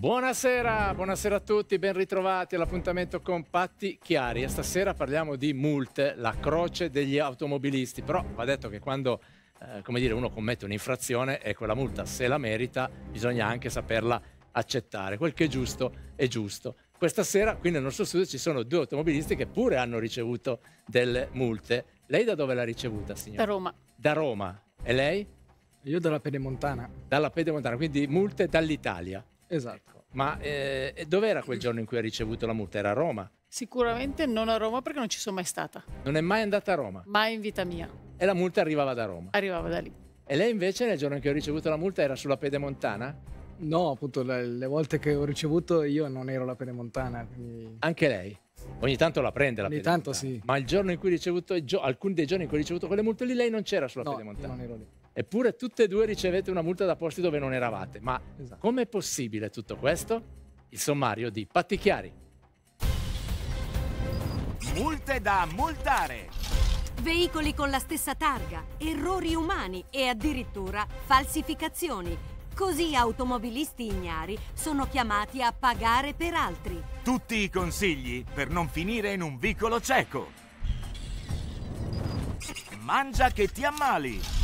Buonasera, buonasera a tutti, ben ritrovati all'appuntamento con Patti Chiari. stasera parliamo di multe, la croce degli automobilisti. Però va detto che quando eh, come dire, uno commette un'infrazione e quella multa se la merita, bisogna anche saperla accettare. Quel che è giusto è giusto. Questa sera qui nel nostro studio ci sono due automobilisti che pure hanno ricevuto delle multe. Lei da dove l'ha ricevuta, signora? Da Roma. Da Roma. E lei? Io dalla Pedemontana. Dalla Pedemontana, quindi multe dall'Italia. Esatto. Ma eh, dove era quel giorno in cui ha ricevuto la multa? Era a Roma? Sicuramente non a Roma perché non ci sono mai stata. Non è mai andata a Roma? Mai in vita mia. E la multa arrivava da Roma? Arrivava da lì. E lei invece nel giorno in cui ho ricevuto la multa era sulla pedemontana? No, appunto, le, le volte che ho ricevuto io non ero la pedemontana. Quindi... Anche lei? Ogni tanto la prende la Ogni tanto sì. Ma il giorno in cui ho ricevuto, alcuni dei giorni in cui ho ricevuto quelle multe lì, lei non c'era sulla no, pedemontana? No, non ero lì. Eppure tutte e due ricevete una multa da posti dove non eravate. Ma esatto. com'è possibile tutto questo? Il sommario di Patti Chiari. Multe da multare. Veicoli con la stessa targa, errori umani e addirittura falsificazioni. Così automobilisti ignari sono chiamati a pagare per altri. Tutti i consigli per non finire in un vicolo cieco. Mangia che ti ammali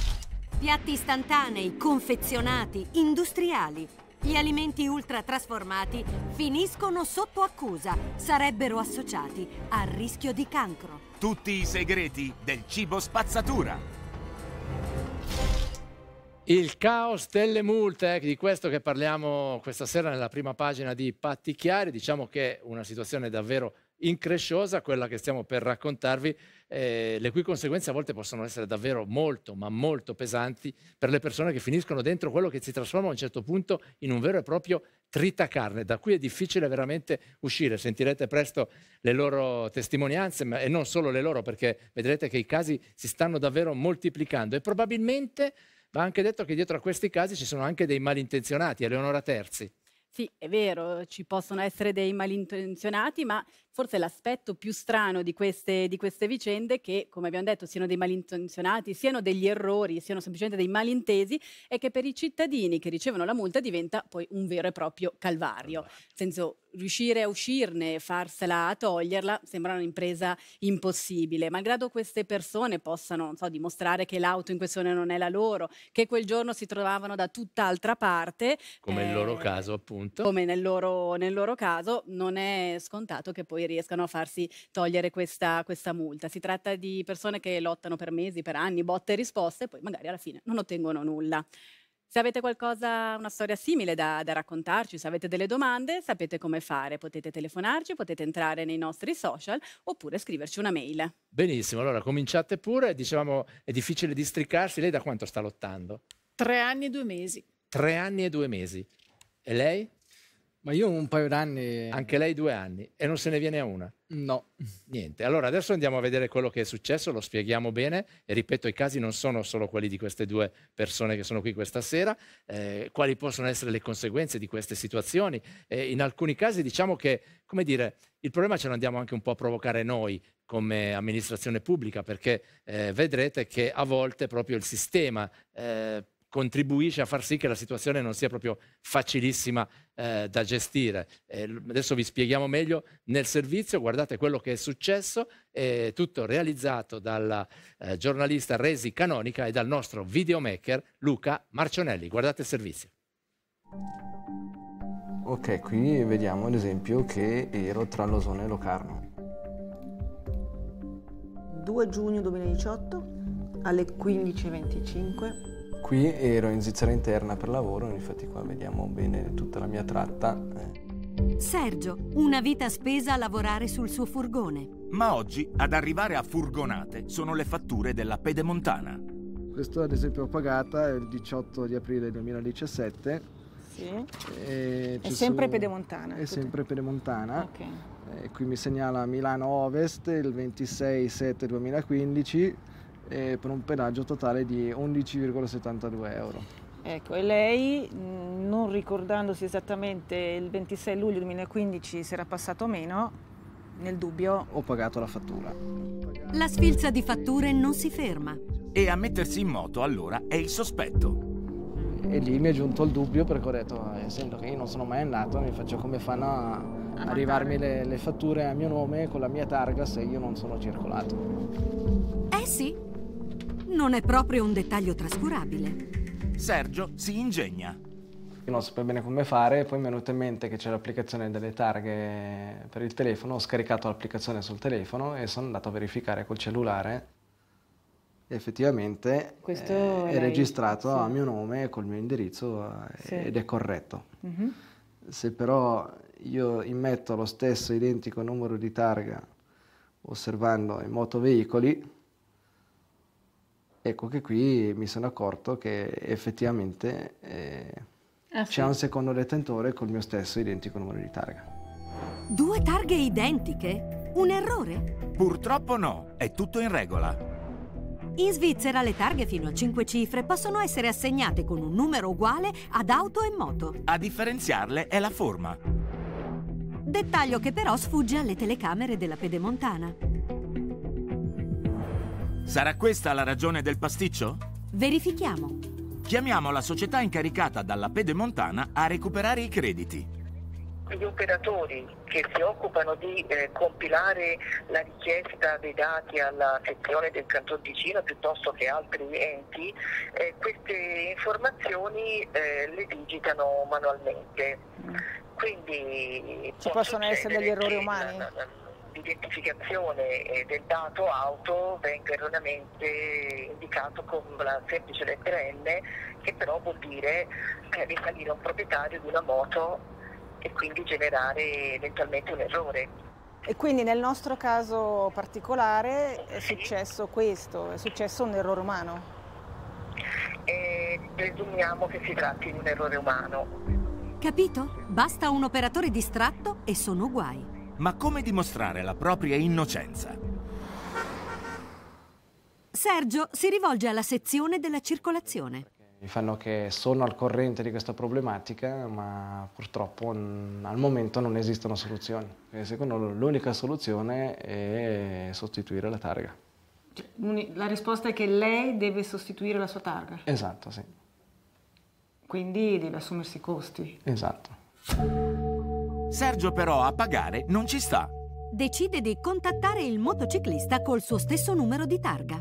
piatti istantanei, confezionati, industriali. Gli alimenti ultra trasformati finiscono sotto accusa, sarebbero associati al rischio di cancro. Tutti i segreti del cibo spazzatura. Il caos delle multe, eh, di questo che parliamo questa sera nella prima pagina di Patti Chiari, diciamo che è una situazione davvero incresciosa, quella che stiamo per raccontarvi, eh, le cui conseguenze a volte possono essere davvero molto, ma molto pesanti per le persone che finiscono dentro quello che si trasforma a un certo punto in un vero e proprio tritacarne. Da cui è difficile veramente uscire. Sentirete presto le loro testimonianze, ma, e non solo le loro, perché vedrete che i casi si stanno davvero moltiplicando e probabilmente va anche detto che dietro a questi casi ci sono anche dei malintenzionati, Eleonora Terzi. Sì, è vero, ci possono essere dei malintenzionati, ma forse l'aspetto più strano di queste, di queste vicende, che come abbiamo detto siano dei malintenzionati, siano degli errori, siano semplicemente dei malintesi, è che per i cittadini che ricevono la multa diventa poi un vero e proprio calvario. Nel senso, riuscire a uscirne, e farsela a toglierla, sembra un'impresa impossibile. Malgrado queste persone possano so, dimostrare che l'auto in questione non è la loro, che quel giorno si trovavano da tutt'altra parte. Come eh, nel loro eh, caso, appunto. Come nel loro, nel loro caso, non è scontato che poi poi riescano a farsi togliere questa, questa multa. Si tratta di persone che lottano per mesi, per anni, botte e risposte e poi magari alla fine non ottengono nulla. Se avete qualcosa, una storia simile da, da, raccontarci, se avete delle domande, sapete come fare. Potete telefonarci, potete entrare nei nostri social oppure scriverci una mail. Benissimo, allora cominciate pure. Dicevamo, è difficile districarsi. Lei da quanto sta lottando? Tre anni e due mesi. Tre anni e due mesi. E lei? Ma io un paio d'anni. Anche lei due anni e non se ne viene a una. No. Niente. Allora adesso andiamo a vedere quello che è successo, lo spieghiamo bene e ripeto, i casi non sono solo quelli di queste due persone che sono qui questa sera, eh, quali possono essere le conseguenze di queste situazioni. Eh, in alcuni casi diciamo che, come dire, il problema ce lo andiamo anche un po' a provocare noi come amministrazione pubblica perché eh, vedrete che a volte proprio il sistema eh, contribuisce a far sì che la situazione non sia proprio facilissima eh, da gestire. Eh, adesso vi spieghiamo meglio nel servizio, guardate quello che è successo, è tutto realizzato dalla eh, giornalista Resi Canonica e dal nostro videomaker Luca Marcionelli. Guardate il servizio. Ok, qui vediamo ad esempio che ero tra Losone e Locarno. 2 giugno 2018 alle 15.25 Qui ero in Svizzera interna per lavoro, infatti qua vediamo bene tutta la mia tratta. Eh. Sergio, una vita spesa a lavorare sul suo furgone. Ma oggi ad arrivare a furgonate sono le fatture della pedemontana. Questo ad esempio ho pagata il 18 di aprile 2017. Sì. E è sempre su... pedemontana. È tutte. sempre pedemontana. Ok. E qui mi segnala Milano Ovest il 26 7 2015 eh, per un pedaggio totale di 11,72 euro. Ecco, e lei, mm, non ricordandosi esattamente il 26 luglio 2015 se era passato o meno, nel dubbio... Ho pagato la fattura. La sfilza di fatture non si ferma. E a mettersi in moto allora è il sospetto. E lì mi è giunto il dubbio perché ho detto, ah, essendo che io non sono mai andato, mi faccio come fanno a, arrivarmi le, le fatture a mio nome con la mia targa se io non sono circolato. Eh sì, non è proprio un dettaglio trascurabile. Sergio si ingegna. Io non sapevo bene come fare, poi mi è venuto in mente che c'è l'applicazione delle targhe per il telefono, ho scaricato l'applicazione sul telefono e sono andato a verificare col cellulare. E effettivamente Questo eh, è, è registrato sì. a mio nome col mio indirizzo eh, sì. ed è corretto. Mm -hmm. Se però io immetto lo stesso identico numero di targa osservando i motoveicoli, ecco che qui mi sono accorto che effettivamente eh, ah, sì. c'è un secondo detentore col mio stesso identico numero di targa. Due targhe identiche? Un errore? Purtroppo no, è tutto in regola. In Svizzera le targhe fino a 5 cifre possono essere assegnate con un numero uguale ad auto e moto. A differenziarle è la forma. Dettaglio che però sfugge alle telecamere della pedemontana. Sarà questa la ragione del pasticcio? Verifichiamo. Chiamiamo la società incaricata dalla Pedemontana a recuperare i crediti gli operatori che si occupano di eh, compilare la richiesta dei dati alla sezione del Canton Ticino piuttosto che altri enti, eh, queste informazioni eh, le digitano manualmente. Mm. Quindi, Ci possono essere degli errori umani? La, la, la, l'identificazione del dato auto venga erroneamente indicato con la semplice lettera N che però vuol dire eh, risalire a un proprietario di una moto e quindi generare eventualmente un errore. E quindi nel nostro caso particolare è successo questo, è successo un errore umano? E presumiamo che si tratti di un errore umano. Capito? Basta un operatore distratto e sono guai ma come dimostrare la propria innocenza. Sergio si rivolge alla sezione della circolazione. Mi fanno che sono al corrente di questa problematica, ma purtroppo al momento non esistono soluzioni. E secondo loro l'unica soluzione è sostituire la targa. Cioè, la risposta è che lei deve sostituire la sua targa? Esatto, sì. Quindi deve assumersi i costi? Esatto. Sergio però a pagare non ci sta. Decide di contattare il motociclista col suo stesso numero di targa.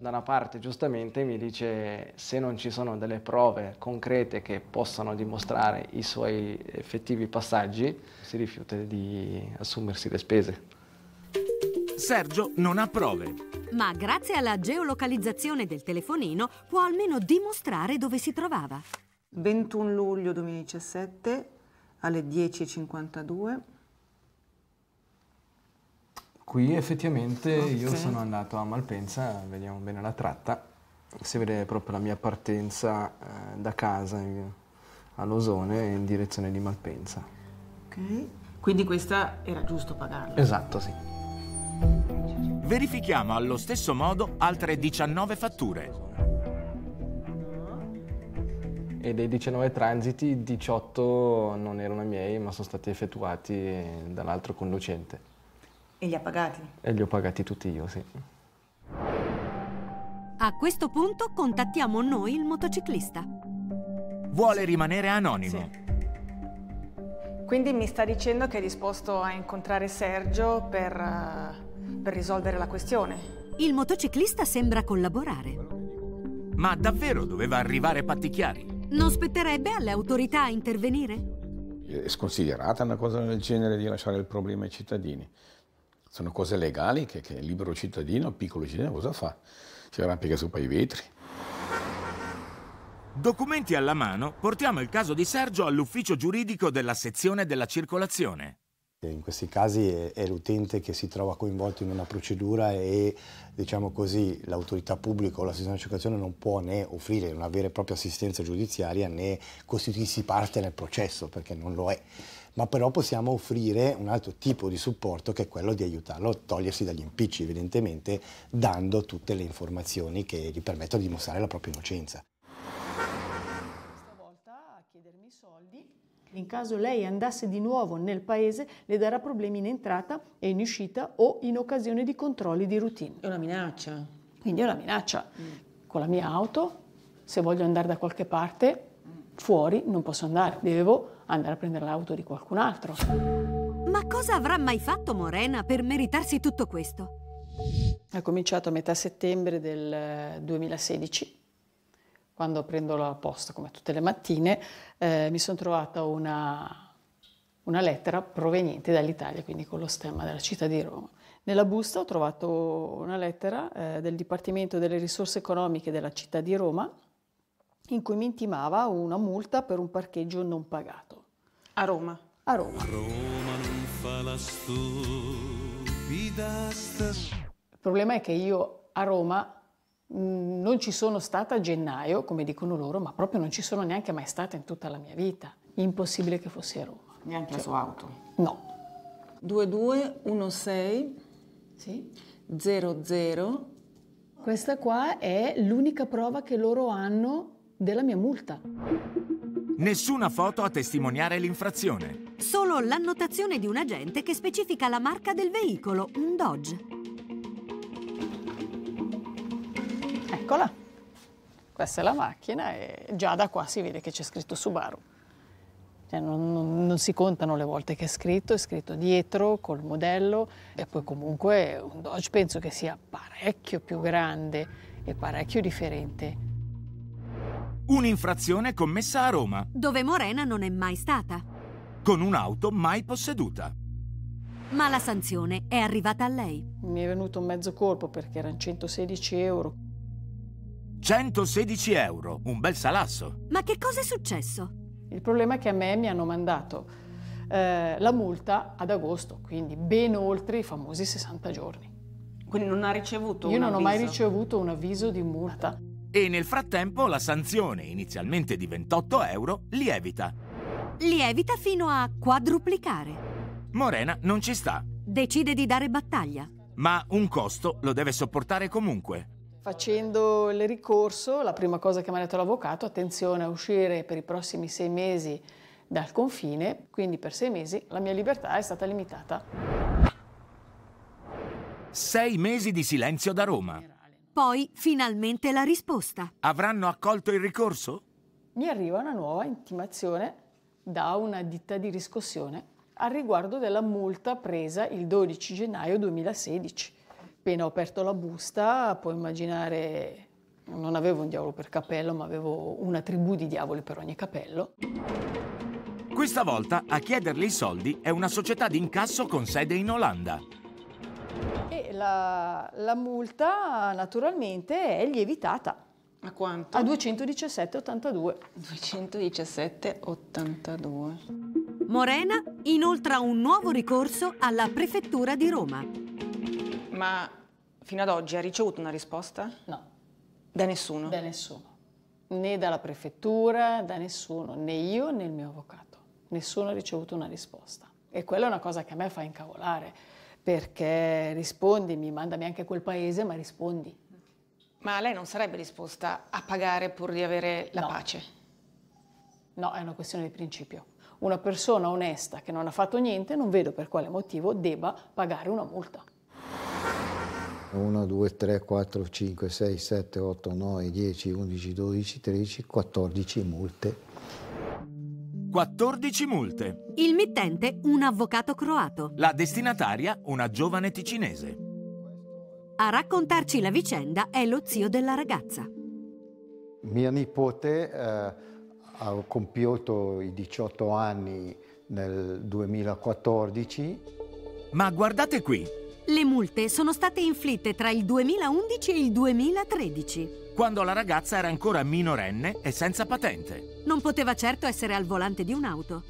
Da una parte giustamente mi dice se non ci sono delle prove concrete che possano dimostrare i suoi effettivi passaggi, si rifiuta di assumersi le spese. Sergio non ha prove. Ma grazie alla geolocalizzazione del telefonino può almeno dimostrare dove si trovava. 21 luglio 2017 alle 10.52. Qui effettivamente okay. io sono andato a Malpensa, vediamo bene la tratta, si vede proprio la mia partenza eh, da casa in, all'Osone in direzione di Malpensa. Ok, quindi questa era giusto pagarla? Esatto, sì. Verifichiamo allo stesso modo altre 19 fatture e dei 19 transiti 18 non erano miei ma sono stati effettuati dall'altro conducente. E li ha pagati? E li ho pagati tutti io, sì. A questo punto contattiamo noi il motociclista. Vuole rimanere anonimo. Sì. Quindi mi sta dicendo che è disposto a incontrare Sergio per, eh, per risolvere la questione. Il motociclista sembra collaborare. Ma davvero doveva arrivare Patti Chiari? Non spetterebbe alle autorità intervenire? Eh, è sconsiderata una cosa del genere di lasciare il problema ai cittadini. Sono cose legali che, che il libero cittadino, il piccolo cittadino, cosa fa? Si arrampica sopra i vetri. Documenti alla mano, portiamo il caso di Sergio all'ufficio giuridico della sezione della circolazione. In questi casi è, l'utente che si trova coinvolto in una procedura e diciamo così, l'autorità pubblica o l'assistenza di circolazione non può né offrire una vera e propria assistenza giudiziaria né costituirsi parte nel processo perché non lo è. Ma però possiamo offrire un altro tipo di supporto che è quello di aiutarlo a togliersi dagli impicci, evidentemente, dando tutte le informazioni che gli permettono di dimostrare la propria innocenza. In caso lei andasse di nuovo nel paese, le darà problemi in entrata e in uscita o in occasione di controlli di routine. È una minaccia. Quindi è una minaccia. Mm. Con la mia auto, se voglio andare da qualche parte, fuori non posso andare, devo andare a prendere l'auto di qualcun altro. Ma cosa avrà mai fatto Morena per meritarsi tutto questo? Ha cominciato a metà settembre del 2016 eh, quando prendo la posta, come tutte le mattine, eh, mi sono trovata una, una lettera proveniente dall'Italia, quindi con lo stemma della città di Roma. Nella busta ho trovato una lettera eh, del Dipartimento delle Risorse Economiche della città di Roma in cui mi intimava una multa per un parcheggio non pagato. A Roma? A Roma. Roma non fa la stupida Il problema è che io a Roma non ci sono stata a gennaio, come dicono loro, ma proprio non ci sono neanche mai stata in tutta la mia vita. Impossibile che fossi a Roma. Neanche cioè, la sua auto? No. 2216 sì. 00 Questa qua è l'unica prova che loro hanno della mia multa. Nessuna foto a testimoniare l'infrazione. Solo l'annotazione di un agente che specifica la marca del veicolo, un Dodge. piccola. Questa è la macchina e già da qua si vede che c'è scritto Subaru. Cioè non, non, non, si contano le volte che è scritto, è scritto dietro col modello e poi comunque un Dodge penso che sia parecchio più grande e parecchio differente. Un'infrazione commessa a Roma. Dove Morena non è mai stata. Con un'auto mai posseduta. Ma la sanzione è arrivata a lei. Mi è venuto un mezzo colpo perché erano 116 euro. 116 euro, un bel salasso. Ma che cosa è successo? Il problema è che a me mi hanno mandato eh, la multa ad agosto, quindi ben oltre i famosi 60 giorni. Quindi non ha ricevuto Io un avviso? Io non ho mai ricevuto un avviso di multa. E nel frattempo la sanzione, inizialmente di 28 euro, lievita. Lievita fino a quadruplicare. Morena non ci sta. Decide di dare battaglia. Ma un costo lo deve sopportare comunque. Facendo il ricorso, la prima cosa che mi ha detto l'avvocato, attenzione a uscire per i prossimi sei mesi dal confine, quindi per sei mesi la mia libertà è stata limitata. Sei mesi di silenzio da Roma. Poi finalmente la risposta. Avranno accolto il ricorso? Mi arriva una nuova intimazione da una ditta di riscossione al riguardo della multa presa il 12 gennaio 2016 Appena ho aperto la busta, puoi immaginare, non avevo un diavolo per capello, ma avevo una tribù di diavoli per ogni capello. Questa volta a chiederle i soldi è una società di incasso con sede in Olanda. E la, la multa naturalmente è lievitata. A quanto? A 217,82. 217,82. Morena inoltra un nuovo ricorso alla Prefettura di Roma. Ma fino ad oggi ha ricevuto una risposta? No. Da nessuno? Da nessuno. Né dalla prefettura, da nessuno, né io né il mio avvocato. Nessuno ha ricevuto una risposta. E quella è una cosa che a me fa incavolare, perché rispondimi, mandami anche a quel paese, ma rispondi. Ma lei non sarebbe disposta a pagare pur di avere la no. pace? No, è una questione di principio. Una persona onesta che non ha fatto niente, non vedo per quale motivo debba pagare una multa. 1, 2, 3, 4, 5, 6, 7, 8, 9, 10, 11, 12, 13, 14 multe. 14 multe. Il mittente un avvocato croato. La destinataria una giovane ticinese. A raccontarci la vicenda è lo zio della ragazza. Mia nipote eh, ha compiuto i 18 anni nel 2014. Ma guardate qui, le multe sono state inflitte tra il 2011 e il 2013 quando la ragazza era ancora minorenne e senza patente. Non poteva certo essere al volante di un'auto.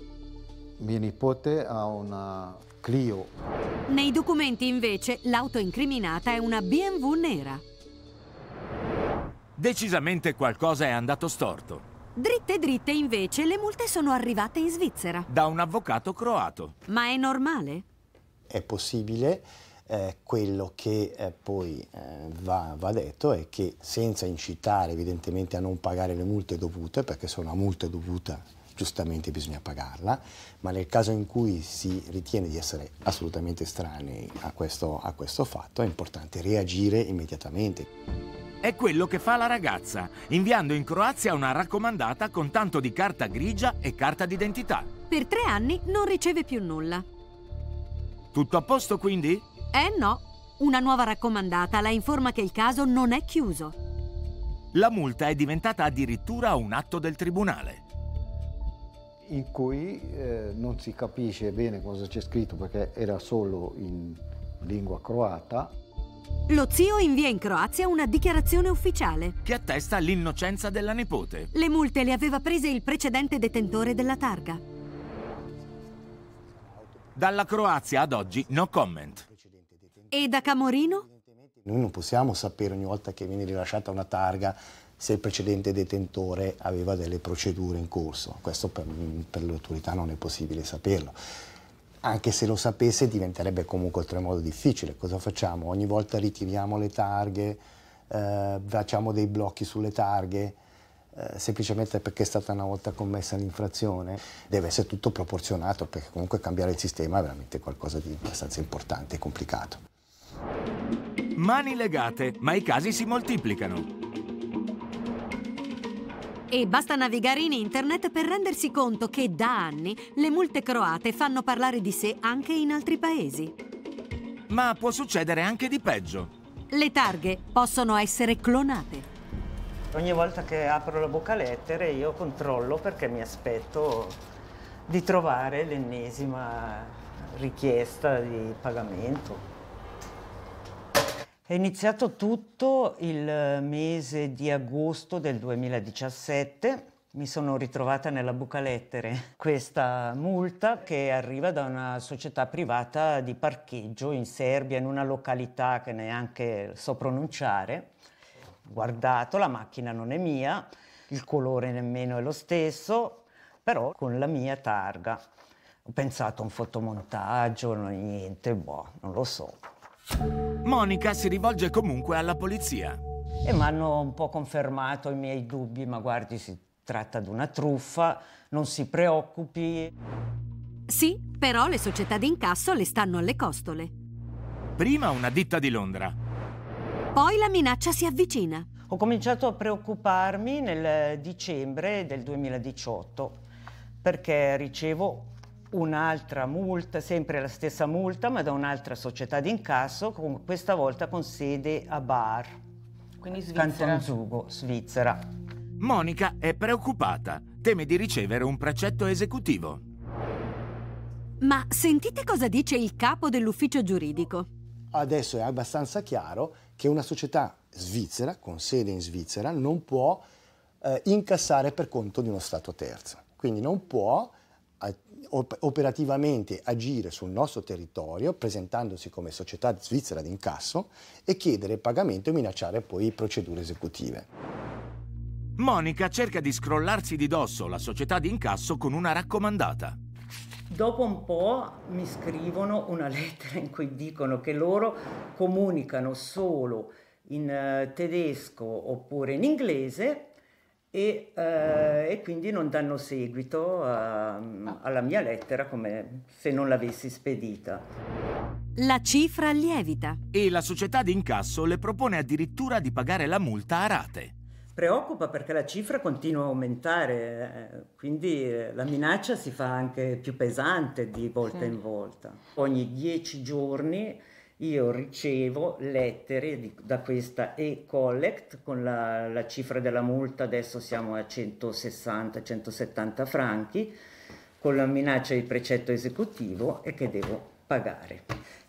Mio nipote ha una Clio. Nei documenti invece l'auto incriminata è una BMW nera. Decisamente qualcosa è andato storto. Dritte dritte invece le multe sono arrivate in Svizzera. Da un avvocato croato. Ma è normale? È possibile eh, quello che eh, poi eh, va, va, detto è che senza incitare evidentemente a non pagare le multe dovute, perché se una multa è dovuta giustamente bisogna pagarla, ma nel caso in cui si ritiene di essere assolutamente estranei a questo, a questo fatto è importante reagire immediatamente. È quello che fa la ragazza, inviando in Croazia una raccomandata con tanto di carta grigia e carta d'identità. Per tre anni non riceve più nulla. Tutto a posto quindi? Eh no, una nuova raccomandata la informa che il caso non è chiuso. La multa è diventata addirittura un atto del tribunale. In cui eh, non si capisce bene cosa c'è scritto perché era solo in lingua croata. Lo zio invia in Croazia una dichiarazione ufficiale. Che attesta l'innocenza della nipote. Le multe le aveva prese il precedente detentore della targa. Dalla Croazia ad oggi no comment. E da Camorino? Noi non possiamo sapere ogni volta che viene rilasciata una targa se il precedente detentore aveva delle procedure in corso. Questo per, per autorità non è possibile saperlo. Anche se lo sapesse diventerebbe comunque oltremodo difficile. Cosa facciamo? Ogni volta ritiriamo le targhe, eh, facciamo dei blocchi sulle targhe, eh, semplicemente perché è stata una volta commessa l'infrazione. Deve essere tutto proporzionato perché comunque cambiare il sistema è veramente qualcosa di abbastanza importante e complicato mani legate, ma i casi si moltiplicano. E basta navigare in internet per rendersi conto che da anni le multe croate fanno parlare di sé anche in altri paesi. Ma può succedere anche di peggio. Le targhe possono essere clonate. Ogni volta che apro la bocca lettere io controllo perché mi aspetto di trovare l'ennesima richiesta di pagamento. È iniziato tutto il eh, mese di agosto del 2017. Mi sono ritrovata nella buca lettere questa multa che arriva da una società privata di parcheggio in Serbia, in una località che neanche so pronunciare. Guardato, la macchina non è mia, il colore nemmeno è lo stesso, però con la mia targa. Ho pensato a un fotomontaggio, niente, boh, non lo so. Monica si rivolge comunque alla polizia. E mi hanno un po' confermato i miei dubbi, ma guardi, si tratta di una truffa, non si preoccupi. Sì, però le società d'incasso le stanno alle costole. Prima una ditta di Londra. Poi la minaccia si avvicina. Ho cominciato a preoccuparmi nel dicembre del 2018 perché ricevo un'altra multa, sempre la stessa multa, ma da un'altra società di incasso, con, questa volta con sede a Bar. Quindi Svizzera. Cantonzugo, Svizzera. Monica è preoccupata, teme di ricevere un precetto esecutivo. Ma sentite cosa dice il capo dell'ufficio giuridico. Adesso è abbastanza chiaro che una società svizzera, con sede in Svizzera, non può eh, incassare per conto di uno Stato terzo. Quindi non può operativamente agire sul nostro territorio presentandosi come società svizzera d'incasso e chiedere pagamento e minacciare poi procedure esecutive. Monica cerca di scrollarsi di dosso la società di incasso con una raccomandata. Dopo un po' mi scrivono una lettera in cui dicono che loro comunicano solo in eh, tedesco oppure in inglese e, eh, e quindi non danno seguito a, alla mia lettera come se non l'avessi spedita. La cifra lievita. E la società di incasso le propone addirittura di pagare la multa a rate. Preoccupa perché la cifra continua a aumentare, eh, quindi eh, la minaccia si fa anche più pesante di volta in volta. Ogni dieci giorni io ricevo lettere di, da questa e-collect con la, la, cifra della multa, adesso siamo a 160-170 franchi, con la minaccia di precetto esecutivo e che devo pagare.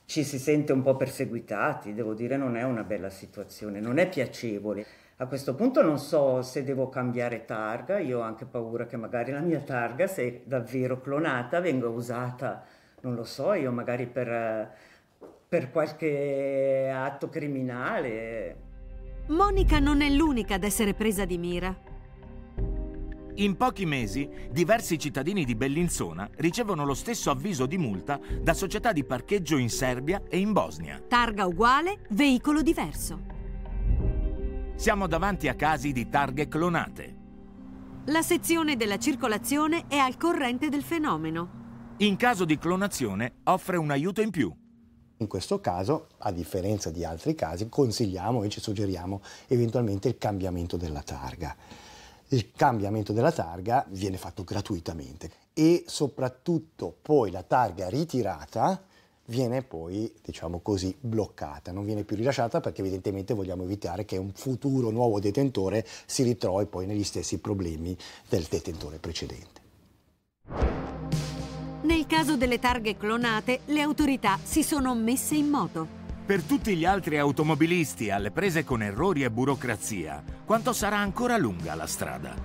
Ci si sente un po' perseguitati, devo dire non è una bella situazione, non è piacevole. A questo punto non so se devo cambiare targa, io ho anche paura che magari la mia targa, se è davvero clonata, venga usata, non lo so, io magari per per qualche atto criminale. Monica non è l'unica ad essere presa di mira. In pochi mesi, diversi cittadini di Bellinzona ricevono lo stesso avviso di multa da società di parcheggio in Serbia e in Bosnia. Targa uguale, veicolo diverso. Siamo davanti a casi di targhe clonate. La sezione della circolazione è al corrente del fenomeno. In caso di clonazione offre un aiuto in più. In questo caso, a differenza di altri casi, consigliamo e ci suggeriamo eventualmente il cambiamento della targa. Il cambiamento della targa viene fatto gratuitamente e soprattutto poi la targa ritirata viene poi, diciamo così, bloccata, non viene più rilasciata perché evidentemente vogliamo evitare che un futuro nuovo detentore si ritrovi poi negli stessi problemi del detentore precedente caso delle targhe clonate, le autorità si sono messe in moto. Per tutti gli altri automobilisti alle prese con errori e burocrazia, quanto sarà ancora lunga la strada?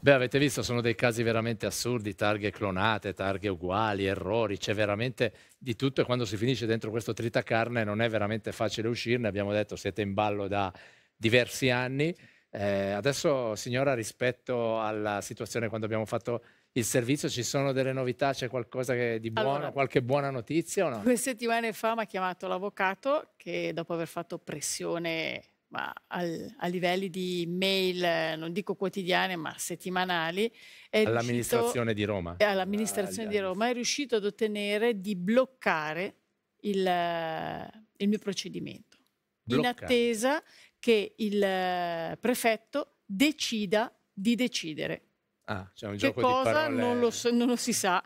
Beh, avete visto, sono dei casi veramente assurdi, targhe clonate, targhe uguali, errori, c'è veramente di tutto e quando si finisce dentro questo tritacarne non è veramente facile uscirne, abbiamo detto siete in ballo da diversi anni eh, adesso, signora, rispetto alla situazione quando abbiamo fatto il servizio, ci sono delle novità? C'è qualcosa di buono, allora, qualche buona notizia no? Due settimane fa mi ha chiamato l'avvocato che dopo aver fatto pressione ma al, a livelli di mail, non dico quotidiane, ma settimanali. all'amministrazione riuscito, di Roma. Eh, all'amministrazione ah, di Roma è riuscito ad ottenere di bloccare il, il mio procedimento. Bloccare. In attesa che il eh, prefetto decida di decidere. Ah, c'è un che gioco cosa, di parole... non, lo so, non lo si sa.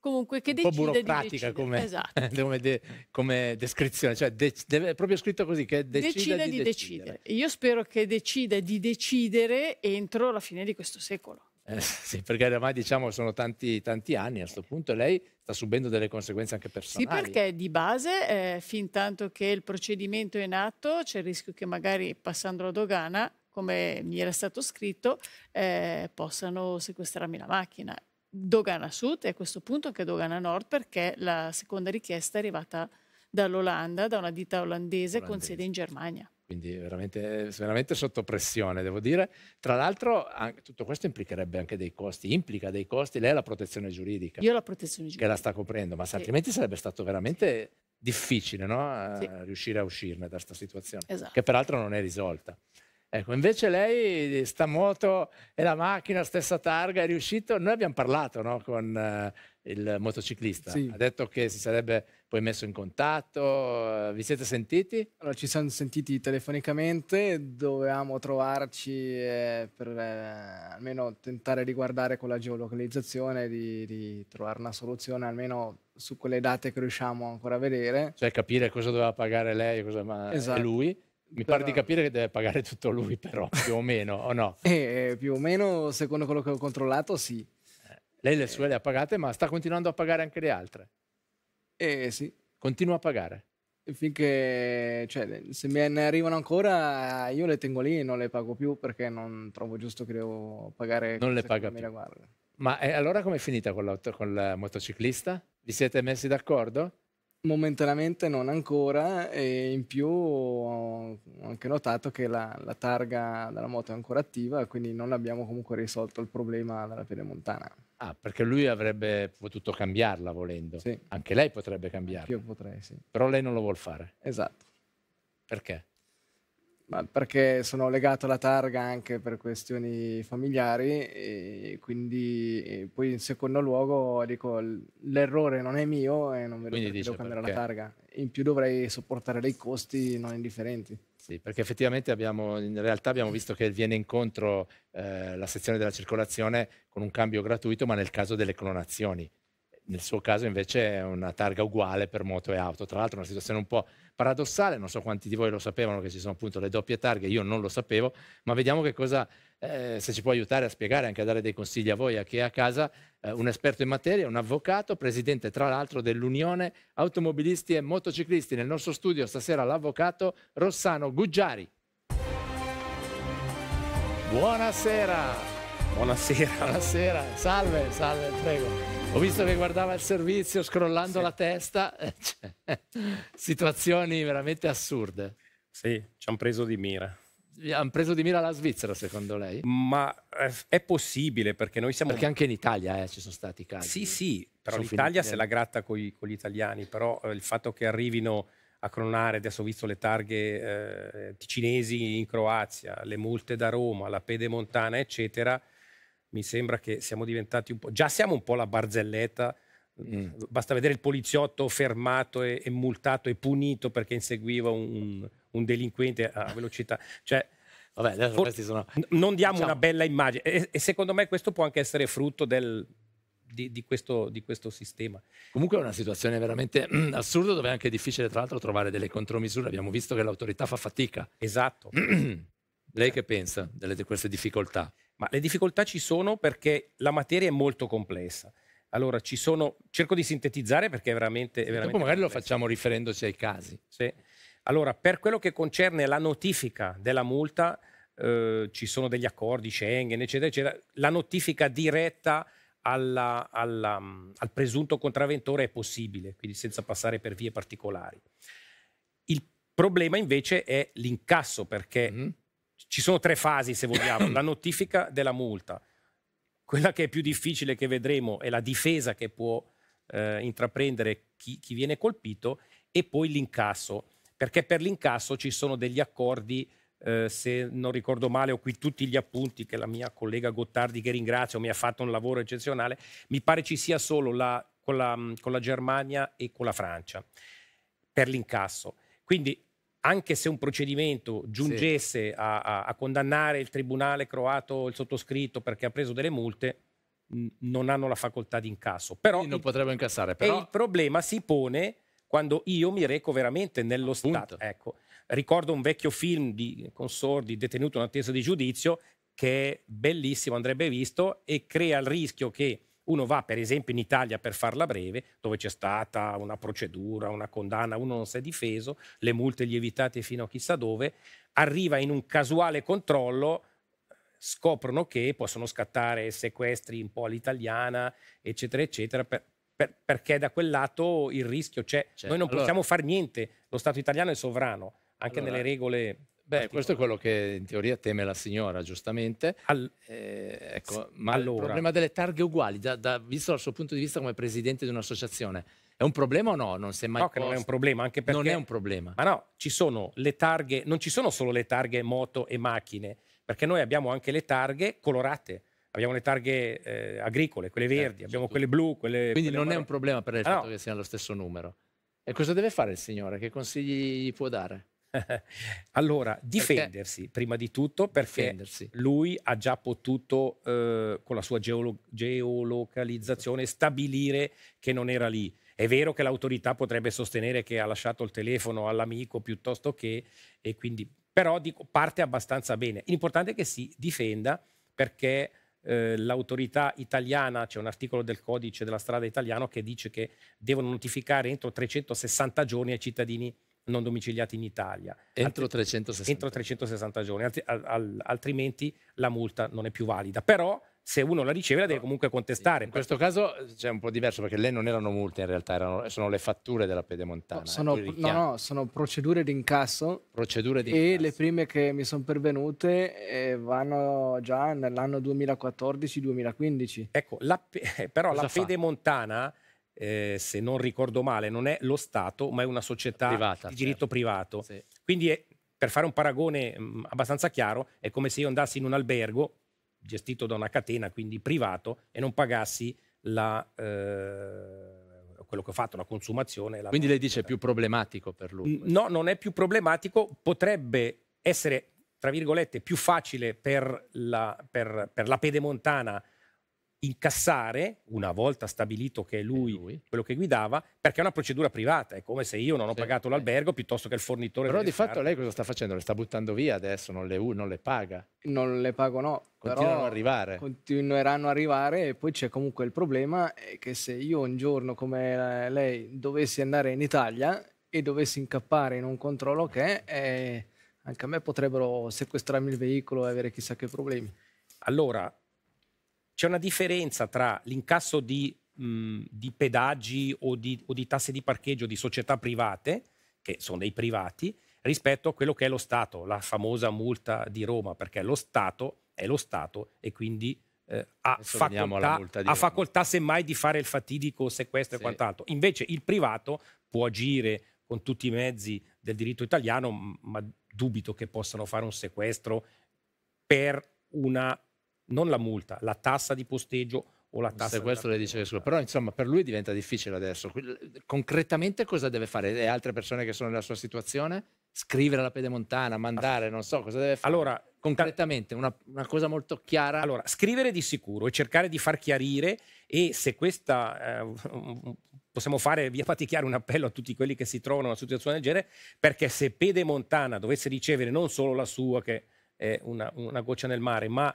Comunque, che un decide po' burocratica di come, esatto. come, de, come, descrizione, cioè de, de, è proprio scritto così, che decida, decida di, di decidere. decidere. Io spero che decida di decidere entro la fine di questo secolo. Eh, sì, perché ormai diciamo sono tanti, tanti anni a questo punto e lei sta subendo delle conseguenze anche personali. Sì, perché di base, eh, fin tanto che il procedimento è in atto, c'è il rischio che magari passando la dogana, come mi era stato scritto, eh, possano sequestrarmi la macchina. Dogana Sud e a questo punto anche Dogana Nord perché la seconda richiesta è arrivata dall'Olanda, da una ditta olandese, olandese. con sede in Germania quindi veramente, veramente, sotto pressione, devo dire. Tra l'altro, tutto questo implicherebbe anche dei costi, implica dei costi, lei ha la protezione giuridica. Io la protezione giuridica. Che la sta coprendo, ma sì. altrimenti sarebbe stato veramente difficile no? sì. riuscire a uscirne da questa situazione, esatto. che peraltro non è risolta. Ecco, invece lei, eh, sta moto e la macchina, stessa targa, è riuscito. Noi abbiamo parlato no? con eh, il motociclista, sì. ha detto che si sarebbe poi messo in contatto? Eh, vi siete sentiti? Allora, ci siamo sentiti telefonicamente, dovevamo trovarci eh, per eh, almeno tentare di guardare con la geolocalizzazione, di, di, trovare una soluzione almeno su quelle date che riusciamo ancora a vedere. Cioè capire cosa doveva pagare lei e cosa, ma, esatto. lui. Mi però... pare di capire che deve pagare tutto lui però, più o meno, o no? Eh, eh, più o meno, secondo quello che ho controllato, sì. Eh, lei le sue le ha pagate, ma sta continuando a pagare anche le altre. E eh, sì, continuo a pagare. finché, cioè, se me ne arrivano ancora, io le tengo lì e non le pago più perché non trovo giusto che devo pagare. Non le paga più. Ma eh, allora com'è finita con, la, con il motociclista? Vi siete messi d'accordo? Momentaneamente non ancora e in più ho anche notato che la, la targa della moto è ancora attiva, quindi non abbiamo comunque risolto il problema della pedemontana. Ah, perché lui avrebbe potuto cambiarla volendo. Sì. Anche lei potrebbe cambiarla. Io potrei, sì. Però lei non lo vuol fare. Esatto. Perché? Ma perché sono legato alla targa anche per questioni familiari e quindi e poi in secondo luogo dico l'errore non è mio e non vedo quindi perché devo cambiare perché? la targa. In più dovrei sopportare dei costi non indifferenti. Sì, perché effettivamente abbiamo, in realtà abbiamo visto che viene incontro eh, la sezione della circolazione con un cambio gratuito, ma nel caso delle clonazioni. Nel suo caso invece è una targa uguale per moto e auto. Tra l'altro è una situazione un po' paradossale, non so quanti di voi lo sapevano che ci sono appunto le doppie targhe, io non lo sapevo, ma vediamo che cosa, eh, se ci può aiutare a spiegare, anche a dare dei consigli a voi, a chi è a casa, eh, un esperto in materia, un avvocato, presidente tra l'altro dell'Unione Automobilisti e Motociclisti. Nel nostro studio stasera l'avvocato Rossano Guggiari. Buonasera. Buonasera. Buonasera. Salve, salve, prego. Ho visto che guardava il servizio scrollando sì. la testa, eh, cioè, situazioni veramente assurde. Sì, ci hanno preso di mira. Hanno preso di mira la Svizzera, secondo lei? Ma eh, è possibile perché noi siamo. Perché anche in Italia eh, ci sono stati casi. Sì, sì, però l'Italia finiti. se la gratta con gli italiani, però eh, il fatto che arrivino a cronare, adesso ho visto le targhe eh, ticinesi in Croazia, le multe da Roma, la pedemontana, eccetera mi sembra che siamo diventati un po'... Già siamo un po' la barzelletta, mm. basta vedere il poliziotto fermato e, e, multato e punito perché inseguiva un, un delinquente a velocità. Cioè, Vabbè, adesso For- questi sono... Non diamo diciamo... una bella immagine e, e, secondo me questo può anche essere frutto del, di, di, questo, di, questo, sistema. Comunque è una situazione veramente mm, assurda dove è anche difficile tra l'altro trovare delle contromisure. Abbiamo visto che l'autorità fa fatica. Esatto. Lei che pensa delle, di queste difficoltà? Ma le difficoltà ci sono perché la materia è molto complessa. Allora, ci sono, cerco di sintetizzare perché è veramente... È veramente dopo magari complesso. lo facciamo riferendosi ai casi. Sì. Allora, per quello che concerne la notifica della multa, eh, ci sono degli accordi Schengen, eccetera, eccetera. La notifica diretta alla, alla, mm, al presunto contraventore è possibile, quindi senza passare per vie particolari. Il problema invece è l'incasso, perché mm-hmm ci sono tre fasi, se vogliamo. La notifica della multa. Quella che è più difficile che vedremo è la difesa che può eh, intraprendere chi, chi, viene colpito e poi l'incasso. Perché per l'incasso ci sono degli accordi, eh, se non ricordo male, ho qui tutti gli appunti che la mia collega Gottardi, che ringrazio, mi ha fatto un lavoro eccezionale. Mi pare ci sia solo la, con, la, con la Germania e con la Francia per l'incasso. Quindi anche se un procedimento giungesse sì. a, a, a, condannare il tribunale croato, il sottoscritto, perché ha preso delle multe, non hanno la facoltà di incasso. Però Quindi non potrebbero incassare, però... E il problema si pone quando io mi reco veramente nello Appunto. Stato. Ecco, ricordo un vecchio film di Consordi, detenuto in attesa di giudizio, che è bellissimo, andrebbe visto, e crea il rischio che uno va per esempio in Italia per farla breve, dove c'è stata una procedura, una condanna, uno non si è difeso, le multe lievitate fino a chissà dove, arriva in un casuale controllo, scoprono che possono scattare sequestri un po' all'italiana, eccetera, eccetera, per, per, perché da quel lato il rischio c'è. Cioè, Noi certo. non allora, possiamo fare niente, lo Stato italiano è sovrano, anche allora, nelle regole... Beh, questo è quello che in teoria teme la signora, giustamente. Al... Eh, ecco, ma allora. il problema delle targhe uguali, da, da, visto dal suo punto di vista come presidente di un'associazione, è un problema o no? Non si è mai No, che non è un problema, anche perché... Non è un problema. Ma no, ci sono le targhe, non ci sono solo le targhe moto e macchine, perché noi abbiamo anche le targhe colorate. Abbiamo le targhe eh, agricole, quelle certo, verdi, certo, abbiamo quelle blu, quelle... Quindi quelle non marone. è un problema per il ah, fatto no. che siano lo stesso numero. E cosa deve fare il signore? Che consigli gli può dare? allora, difendersi perché? prima di tutto perché difendersi. lui ha già potuto eh, con la sua geolo- geolocalizzazione stabilire che non era lì. È vero che l'autorità potrebbe sostenere che ha lasciato il telefono all'amico piuttosto che, e quindi, però dico, parte abbastanza bene. L'importante è che si difenda perché eh, l'autorità italiana, c'è un articolo del codice della strada italiano che dice che devono notificare entro 360 giorni ai cittadini italiani non domiciliati in Italia. Entro 360, entro 360 giorni, alt al altrimenti la multa non è più valida. Però se uno la riceve la deve comunque contestare. In questo caso c'è cioè, un po' diverso perché lei non erano multe in realtà, erano, sono le fatture della pedemontana. No, eh, sono, no, no, sono procedure d'incasso. Procedure di E le prime che mi sono pervenute eh, vanno già nell'anno 2014-2015. Ecco, la, però Cosa la fa? pedemontana eh, se non ricordo male, non è lo Stato, ma è una società privata, di diritto certo. privato. Sì. Quindi, è, per fare un paragone mh, mm, abbastanza chiaro, è come se io andassi in un albergo gestito da una catena, quindi privato, e non pagassi la, eh, quello che ho fatto, la consumazione. La quindi lei dice è più problematico per lui? No, non è più problematico, potrebbe essere, tra virgolette, più facile per la, per, per la pedemontana incassare, una volta stabilito che è lui, lui, quello che guidava, perché è una procedura privata, è come se io non ho sì, pagato l'albergo piuttosto che il fornitore. Però di fatto lei cosa sta facendo? Le sta buttando via adesso, non le, non le paga? Non le pago no. Continuano ad arrivare. Continueranno a arrivare e poi c'è comunque il problema che se io un giorno come eh, lei dovessi andare in Italia e dovessi incappare in un controllo che è, anche a me potrebbero sequestrarmi il veicolo e avere chissà che problemi. Allora, c'è una differenza tra l'incasso di, mh, di pedaggi o di, o di tasse di parcheggio di società private, che sono dei privati, rispetto a quello che è lo Stato, la famosa multa di Roma, perché lo Stato è lo Stato e quindi eh, ha, facoltà, ha facoltà semmai di fare il fatidico sequestro sì. e quant'altro. Invece il privato può agire con tutti i mezzi del diritto italiano, ma dubito che possano fare un sequestro per una non la multa, la tassa di posteggio o la tassa. Se questo le dice nessuno, però insomma per lui diventa difficile adesso. Concretamente cosa deve fare? Le altre persone che sono nella sua situazione? Scrivere alla pedemontana, mandare, non so cosa deve fare. Allora, concretamente, una, una cosa molto chiara. Allora, scrivere di sicuro e cercare di far chiarire e se questa eh, possiamo fare via Patichiare un appello a tutti quelli che si trovano in una situazione del genere, perché se Pedemontana dovesse ricevere non solo la sua, che è una, una goccia nel mare, ma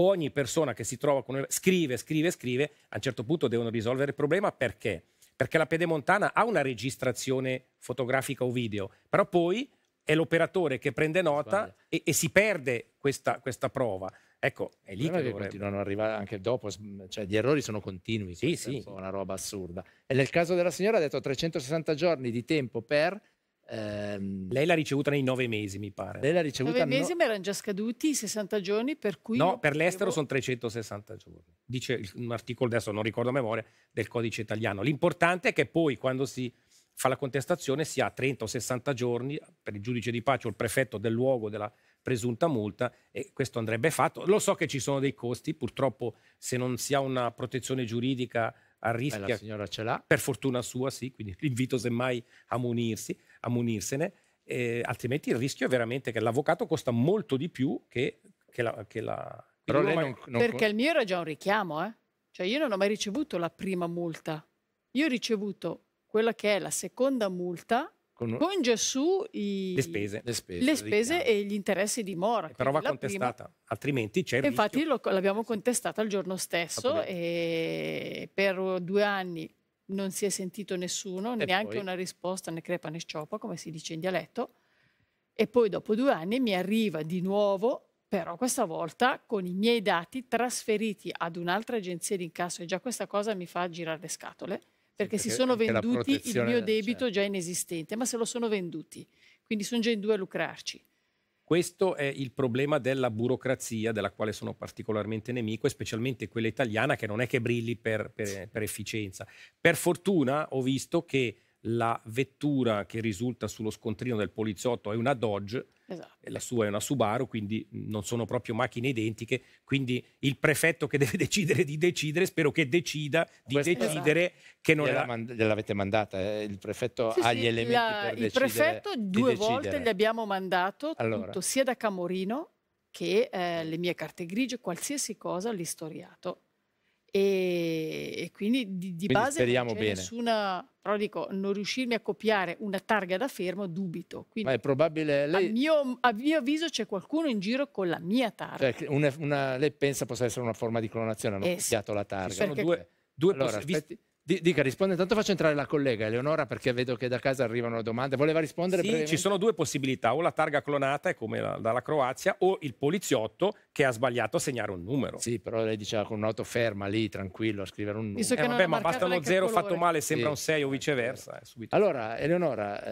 ogni persona che si trova con scrive, scrive, scrive, a un certo punto devono risolvere il problema perché? Perché la pedemontana ha una registrazione fotografica o video, però poi è l'operatore che prende nota e, e, si perde questa, questa prova. Ecco, è lì che, che continuano ad arrivare anche dopo, cioè gli errori sono continui, sì, sì. è una roba assurda. E nel caso della signora ha detto 360 giorni di tempo per Ehm, lei l'ha ricevuta nei nove mesi, mi pare. Lei l'ha ricevuta. Nove mesi, no... ma erano già scaduti i 60 giorni, per cui. No, per l'estero sono 360 giorni. Dice un articolo, adesso non ricordo a memoria, del codice italiano. L'importante è che poi quando si fa la contestazione si ha 30 o 60 giorni per il giudice di pace o il prefetto del luogo della presunta multa e questo andrebbe fatto. Lo so che ci sono dei costi, purtroppo se non si ha una protezione giuridica arrischia. Eh, la signora ce l'ha. Per fortuna sua, sì, quindi l'invito semmai a, munirsi, a munirsene, eh, altrimenti il rischio è veramente che l'avvocato costa molto di più che, che la... Che la... Però lei non, non... Perché il mio era già un richiamo, eh? Cioè io non ho mai ricevuto la prima multa. Io ho ricevuto quella che è la seconda multa con, con Gesù i... le spese, le spese, le diciamo. spese e gli interessi di Mora. Però va contestata, prima... altrimenti c'è il Infatti lo, l'abbiamo contestata il giorno stesso e per due anni non si è sentito nessuno, e neanche poi... una risposta né crepa né sciopa, come si dice in dialetto. E poi dopo due anni mi arriva di nuovo, però questa volta con i miei dati trasferiti ad un'altra agenzia di incasso e già questa cosa mi fa girare le scatole perché, perché si sono venduti il mio debito cioè. già inesistente, ma se lo sono venduti. Quindi sono già in due a lucrarci. Questo è il problema della burocrazia, della quale sono particolarmente nemico, e specialmente quella italiana, che non è che brilli per, per, per efficienza. Per fortuna ho visto che la vettura che risulta sullo scontrino del poliziotto è una Dodge, esatto. la sua è una Subaru, quindi non sono proprio macchine identiche, quindi il prefetto che deve decidere di decidere, spero che decida di Questo decidere esatto. che non gliela, la... gliel'avete mandata, eh? il prefetto sì, ha gli elementi la... per il decidere. Il prefetto due volte gli abbiamo mandato allora. tutto, sia da Camorino che eh, le mie carte grigie, qualsiasi cosa, l'istoriato e, e quindi di, di quindi base non c'è bene. nessuna, però dico, non riuscirmi a copiare una targa da fermo, dubito. Quindi, Ma è probabile. Lei... A, mio, a, mio, avviso c'è qualcuno in giro con la mia targa. Cioè, una, una, lei pensa possa essere una forma di clonazione, hanno eh, copiato la targa. Sì, perché... Sono due, due allora, aspetti, Dica, risponde. Intanto faccio entrare la collega Eleonora perché vedo che da casa arrivano domande. Voleva rispondere? Sì, ci sono due possibilità, o la targa clonata, come la, dalla Croazia, o il poliziotto che ha sbagliato a segnare un numero. Sì, però lei diceva con un'auto ferma lì, tranquillo, a scrivere un numero. Eh, vabbè, ma basta uno zero fatto male, sembra sì. un 6 o viceversa. Eh, allora, Eleonora,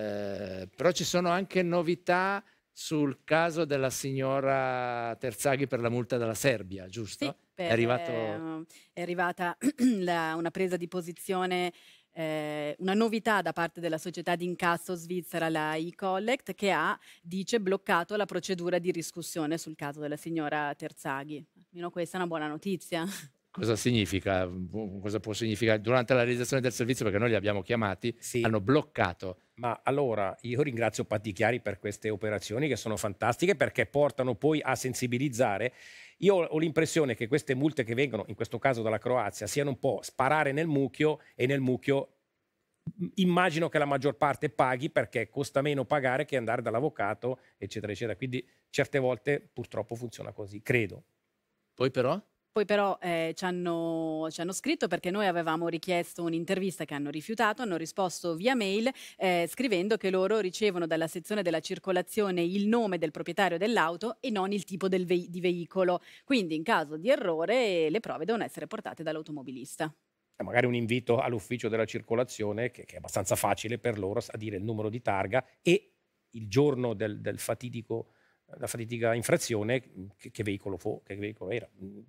eh, però ci sono anche novità sul caso della signora Terzaghi per la multa dalla Serbia, giusto? Sì, per, è, arrivato... Ehm, è, arrivata la, una presa di posizione eh, una novità da parte della società di incasso svizzera, la e-Collect, che ha, dice, bloccato la procedura di riscussione sul caso della signora Terzaghi. Almeno questa è una buona notizia. cosa significa? Mm, cosa può significare? Durante la realizzazione del servizio, perché noi li abbiamo chiamati, sì. hanno bloccato. Ma allora io ringrazio Patti Chiari per queste operazioni che sono fantastiche perché portano poi a sensibilizzare. Io ho l'impressione che queste multe che vengono, in questo caso dalla Croazia, siano un po' sparare nel mucchio e nel mucchio mm, immagino che la maggior parte paghi perché costa meno pagare che andare dall'avvocato, eccetera, eccetera. Quindi certe volte purtroppo funziona così, credo. Poi però? Poi però eh, ci, hanno, ci, hanno, scritto perché noi avevamo richiesto un'intervista che hanno rifiutato, hanno risposto via mail eh, scrivendo che loro ricevono dalla sezione della circolazione il nome del proprietario dell'auto e non il tipo vei- di veicolo. Quindi in caso di errore le prove devono essere portate dall'automobilista eh, magari un invito all'ufficio della circolazione, che, che, è abbastanza facile per loro, a dire il numero di targa e il giorno del, del fatidico, eh, la fatidica infrazione, mm, che, che, veicolo fu, che veicolo era. Mm,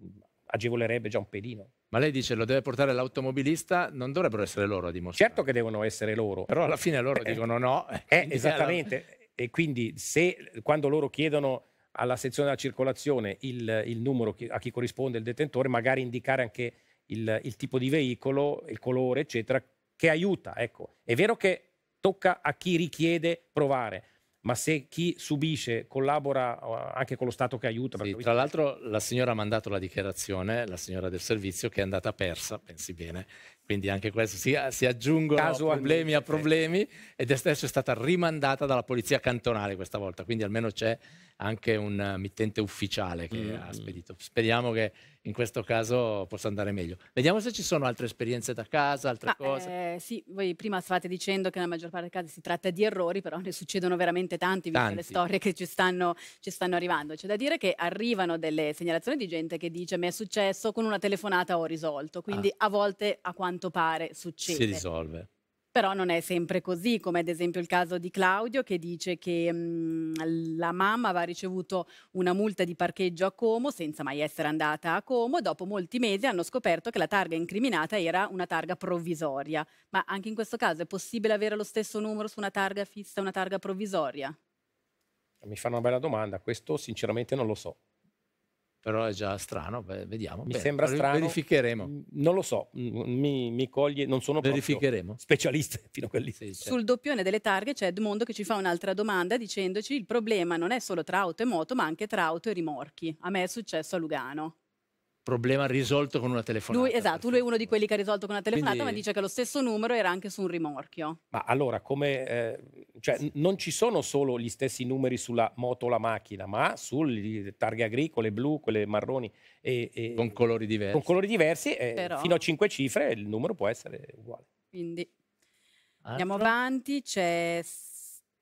agevolerebbe già un pelino. Ma lei dice lo deve portare l'automobilista, non dovrebbero essere loro a dimostrare. Certo che devono essere loro. Però alla fine loro eh, dicono eh, no. Eh, esattamente. E quindi se quando loro chiedono alla sezione della circolazione il, il, numero a chi corrisponde il detentore, magari indicare anche il, il tipo di veicolo, il colore, eccetera, che aiuta. Ecco, è vero che tocca a chi richiede provare, ma se chi subisce collabora anche con lo Stato che aiuta. Sì, tra l'altro la signora ha mandato la dichiarazione, la signora del servizio, che è andata persa, pensi bene, quindi anche questo si, eh, si aggiungono problemi a problemi ed è stessa stata rimandata dalla polizia cantonale questa volta, quindi almeno c'è anche un eh, mittente ufficiale che mm. ha spedito. Speriamo che in questo caso possa andare meglio. Vediamo se ci sono altre esperienze da casa, altre Ma, cose. Eh, sì, voi prima stavate dicendo che nella maggior parte dei casi si tratta di errori, però ne succedono veramente tanti, tanti. le storie che ci stanno, ci stanno arrivando. C'è da dire che arrivano delle segnalazioni di gente che dice mi è successo con una telefonata ho risolto, quindi ah. a volte a quanto quanto pare succede. Si risolve. Però non è sempre così, come ad esempio il caso di Claudio che dice che mh, mm, la mamma aveva ricevuto una multa di parcheggio a Como senza mai essere andata a Como. Dopo molti mesi hanno scoperto che la targa incriminata era una targa provvisoria. Ma anche in questo caso è possibile avere lo stesso numero su una targa fissa e una targa provvisoria? Mi fanno una bella domanda, questo sinceramente non lo so però è già strano, beh, vediamo. Mi beh, sembra strano. Verificheremo. Non lo so, mi, mi coglie, non sono proprio specialista fino a quelli. Sì, certo. Sul doppione delle targhe c'è Edmondo che ci fa un'altra domanda dicendoci il problema non è solo tra auto e moto, ma anche tra auto e rimorchi. A me è successo a Lugano problema risolto con una telefonata. Lui, esatto, lui è uno di quelli che ha risolto con una telefonata, Quindi... ma dice che lo stesso numero era anche su un rimorchio. Ma allora, come, eh, cioè, sì. non ci sono solo gli stessi numeri sulla moto o la macchina, ma sulle targhe agricole, blu, quelle marroni. E, e con colori diversi. Con colori diversi, eh, Però... fino a cinque cifre il numero può essere uguale. Quindi Altro? andiamo avanti, c'è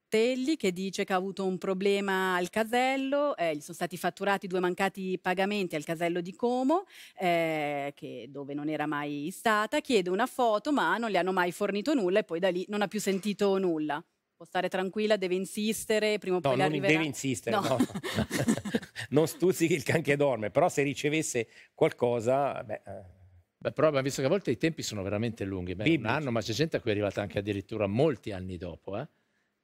Bertelli che dice che ha avuto un problema al casello, eh, gli sono stati fatturati due mancati pagamenti al casello di Como, eh, che, dove non era mai stata, chiede una foto ma non le hanno mai fornito nulla e poi da lì non ha più sentito nulla può stare tranquilla, deve insistere, prima o no, poi non arriverà. deve insistere, no. no. non stuzzichi il can che dorme, però se ricevesse qualcosa... Beh. Eh. Beh, però abbiamo visto che a volte i tempi sono veramente lunghi, beh, un anno, ma c'è gente a cui è arrivata anche addirittura molti anni dopo. Eh?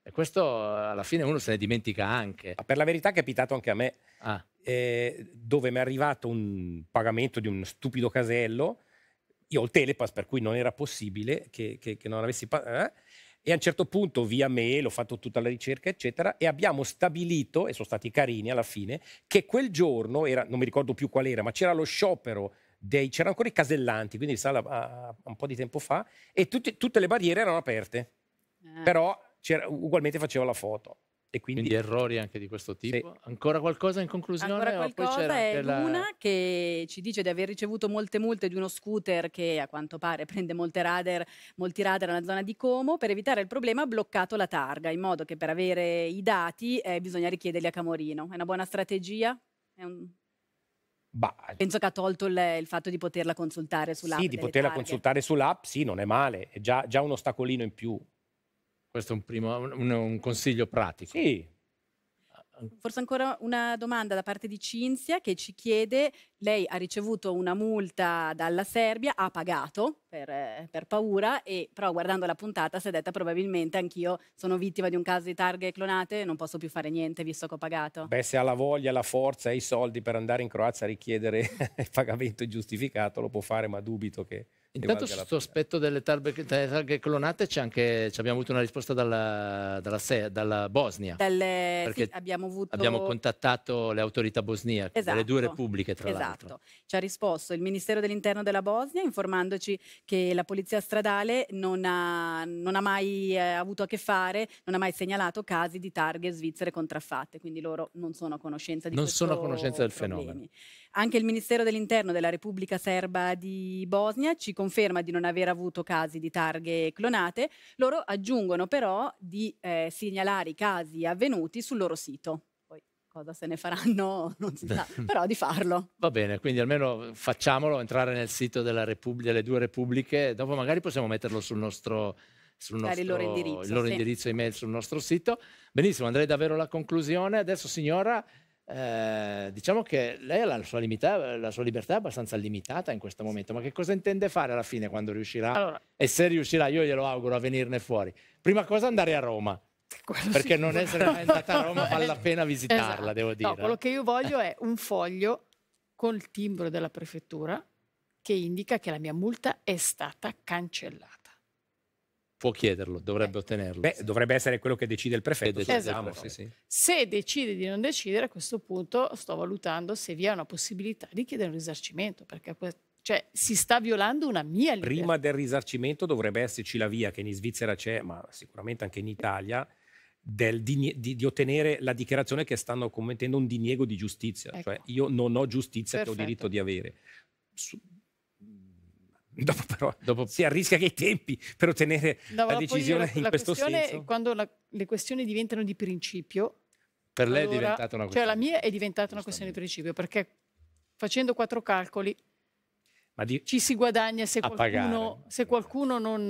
E questo alla fine uno se ne dimentica anche. per la verità è capitato anche a me, ah. eh, dove mi è arrivato un pagamento di un stupido casello, io ho il telepass per cui non era possibile che, che, che non avessi... Eh? E a un certo punto via mail ho fatto tutta la ricerca, eccetera, e abbiamo stabilito, e sono stati carini alla fine, che quel giorno, era, non mi ricordo più qual era, ma c'era lo sciopero dei, c'erano ancora i casellanti, quindi sa, a, a, un po' di tempo fa, e tutti, tutte le barriere erano aperte. Ah. Però ugualmente faceva la foto. E quindi, quindi, errori anche di questo tipo. Sì. Ancora qualcosa in conclusione? Ancora qualcosa è la... Luna che ci dice di aver ricevuto molte multe di uno scooter che a quanto pare prende radar, molti radar nella zona di Como. Per evitare il problema ha bloccato la targa in modo che per avere i dati eh, bisogna richiederli a Camorino. È una buona strategia? Un... Bah, Penso che ha tolto il, il, fatto di poterla consultare sull'app. Sì, di poterla targhe. consultare sull'app, sì, non è male, è già, già un ostacolino in più. Questo è un, primo, un, un consiglio pratico. Sì. Forse ancora una domanda da parte di Cinzia che ci chiede, lei ha ricevuto una multa dalla Serbia, ha pagato per, eh, per paura, e, però guardando la puntata si è detta probabilmente anch'io sono vittima di un caso di targhe clonate, e non posso più fare niente visto che ho pagato. Beh, se ha la voglia, la forza e i soldi per andare in Croazia a richiedere il pagamento giustificato lo può fare, ma dubito che Intanto sul sospetto delle targhe, targhe clonate anche, abbiamo avuto una risposta dalla, dalla, dalla Bosnia. Delle, sì, abbiamo, avuto... abbiamo, contattato le autorità bosniache, esatto, delle due repubbliche tra esatto. l'altro. Ci ha risposto il Ministero dell'Interno della Bosnia informandoci che la polizia stradale non ha, non ha mai eh, avuto a che fare, non ha mai segnalato casi di targhe svizzere contraffatte, quindi loro non sono a conoscenza di non questo Non sono a conoscenza del problemi. fenomeno. Anche il Ministero dell'Interno della Repubblica Serba di Bosnia ci conferma di non aver avuto casi di targhe clonate. Loro aggiungono però di eh, segnalare i casi avvenuti sul loro sito Poi cosa se ne faranno non si sa, però di farlo. Va bene, quindi almeno facciamolo, entrare nel sito Repubblica, delle due repubbliche, dopo magari possiamo metterlo sul nostro, sul nostro il loro, indirizzo, il loro sì. indirizzo email sul nostro sito. Benissimo, andrei davvero alla conclusione. Adesso signora eh, diciamo che lei ha la sua, limita- la sua, libertà abbastanza limitata in questo momento, ma che cosa intende fare alla fine quando riuscirà? Allora, e se riuscirà, io glielo auguro a venirne fuori. Prima cosa andare a Roma. Perché sì. non essere mai andata a Roma vale la pena visitarla, esatto. devo dire. No, quello eh. che io voglio è un foglio col timbro della prefettura che indica che la mia multa è stata cancellata può chiederlo, dovrebbe eh. ottenerlo. Beh, dovrebbe essere quello che decide il prefetto. Decide esatto. il prefetto. Esatto. Se decide di non decidere, a questo punto sto valutando se vi è una possibilità di chiedere un risarcimento, perché cioè, si sta violando una mia libertà. Prima del risarcimento dovrebbe esserci la via, che in Svizzera c'è, ma sicuramente anche in Italia, del, di, di, di, ottenere la dichiarazione che stanno commettendo un diniego di giustizia. Cioè, ecco. Cioè, io non ho giustizia Perfetto. che ho diritto di avere. Su, Dopo però Dopo... si arrischia che i tempi per ottenere no, la decisione la, in la questo senso. Quando la, le questioni diventano di principio. Per lei allora, è diventata una questione. Cioè la mia è diventata una questione di principio perché facendo quattro calcoli di... ci si guadagna se qualcuno, se qualcuno non,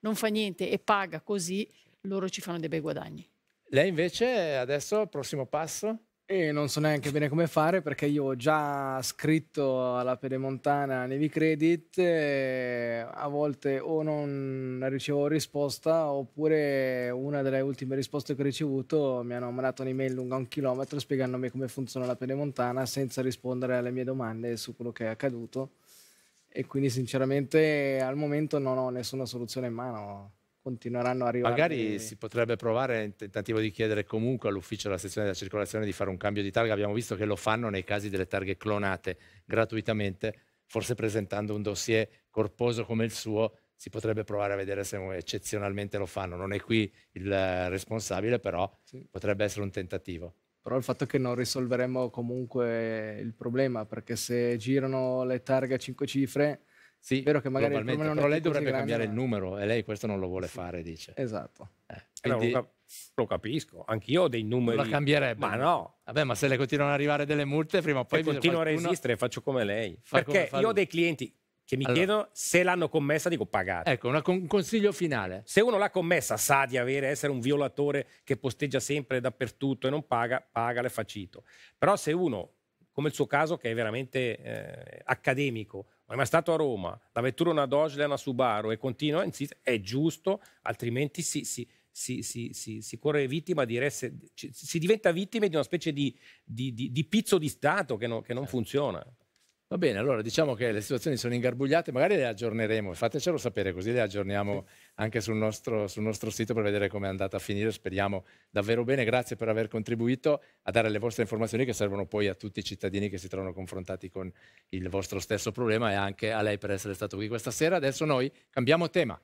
non, fa niente e paga così, loro ci fanno dei bei guadagni. Lei invece adesso, prossimo passo? E non so neanche bene come fare perché io ho già scritto alla Pedemontana Nevi Credit, a volte o non ricevo risposta oppure una delle ultime risposte che ho ricevuto mi hanno mandato un'email lunga un chilometro spiegandomi come funziona la Pedemontana senza rispondere alle mie domande su quello che è accaduto e quindi sinceramente al momento non ho nessuna soluzione in mano continueranno a arrivare. Magari si potrebbe provare il tentativo di chiedere comunque all'ufficio della sezione della circolazione di fare un cambio di targa. Abbiamo visto che lo fanno nei casi delle targhe clonate gratuitamente, forse presentando un dossier corposo come il suo. Si potrebbe provare a vedere se eccezionalmente lo fanno. Non è qui il responsabile, però sì. potrebbe essere un tentativo. Però il fatto è che non risolveremo comunque il problema, perché se girano le targhe a cinque cifre, sì, Vero che magari il però lei dovrebbe cambiare grande, il numero e lei questo non lo vuole fare, dice. Esatto. Eh, eh quindi... no, lo capisco, anch'io ho dei numeri. La cambierebbe. Ma no. Vabbè, ma se le continuano ad arrivare delle multe, prima o poi... continuo qualcuno... a resistere, faccio come lei. Fa Perché come io ho dei clienti che mi allora, chiedono se l'hanno commessa, dico pagate. Ecco, una, un consiglio finale. Se uno l'ha commessa, sa di avere, essere un violatore che posteggia sempre dappertutto e non paga, paga, le facito. Però se uno come il suo caso che è veramente eh, accademico, non è mai stato a Roma, la vettura è una Dodge, è una Subaru e continua è giusto, altrimenti si, si, si, si corre vittima di essere, si diventa vittime di una specie di, di, di, di pizzo di Stato che, no, che non certo. funziona. Va bene, allora diciamo che le situazioni sono ingarbugliate, magari le aggiorneremo, fatecelo sapere così le aggiorniamo anche sul nostro, sul nostro sito per vedere come è andata a finire, speriamo davvero bene, grazie per aver contribuito a dare le vostre informazioni che servono poi a tutti i cittadini che si trovano confrontati con il vostro stesso problema e anche a lei per essere stato qui questa sera. Adesso noi cambiamo tema.